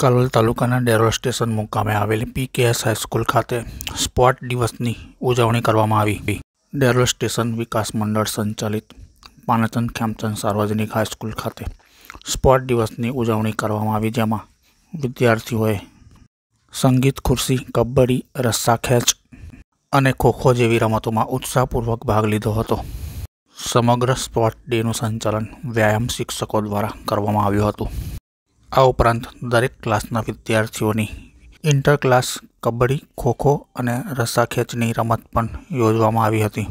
કાલોલ તાલુકાના ડેરોલ સ્ટેશન મુકામે આવેલી પી કે એસ હાઈસ્કૂલ ખાતે સ્પોટ દિવસની ઉજવણી કરવામાં આવી ડેરોલ સ્ટેશન વિકાસ મંડળ સંચાલિત પાનાચંદ ખેમચંદ સાર્વજનિક હાઈસ્કૂલ ખાતે સ્પોટ દિવસની ઉજવણી કરવામાં આવી જેમાં વિદ્યાર્થીઓએ સંગીત ખુરશી કબડ્ડી રસ્સા ખેંચ અને ખોખો જેવી રમતોમાં ઉત્સાહપૂર્વક ભાગ લીધો હતો સમગ્ર સ્પોટ ડેનું સંચાલન વ્યાયામ શિક્ષકો દ્વારા કરવામાં આવ્યું હતું આ ઉપરાંત દરેક ક્લાસના વિદ્યાર્થીઓની ઇન્ટર ક્લાસ કબડ્ડી ખોખો અને રસ્સા ખેંચની રમત પણ યોજવામાં આવી હતી